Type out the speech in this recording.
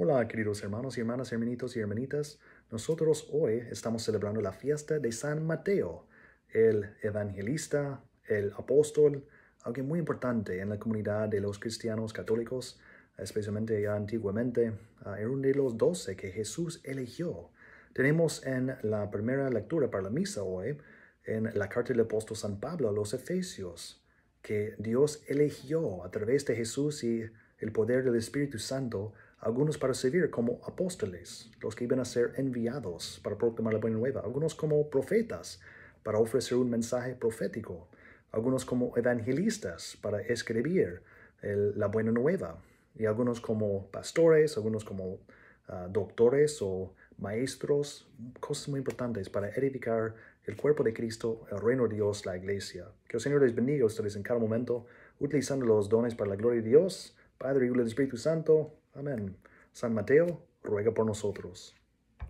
Hola queridos hermanos y hermanas, hermanitos y hermanitas. Nosotros hoy estamos celebrando la fiesta de San Mateo, el evangelista, el apóstol, alguien muy importante en la comunidad de los cristianos católicos, especialmente ya antiguamente, ah, era uno de los doce que Jesús eligió. Tenemos en la primera lectura para la misa hoy, en la carta del apóstol San Pablo a los Efesios, que Dios eligió a través de Jesús y el poder del Espíritu Santo algunos para servir como apóstoles, los que iban a ser enviados para proclamar la buena nueva, algunos como profetas, para ofrecer un mensaje profético, algunos como evangelistas, para escribir la buena nueva, y algunos como pastores, algunos como ah, doctores o maestros, cosas muy importantes para edificar el cuerpo de Cristo, el reino de Dios, la iglesia. Que el Señor les bendiga a ustedes en cada momento, utilizando los dones para la gloria de Dios, Padre, Hijo y Espíritu Santo. Amén. San Mateo ruega por nosotros.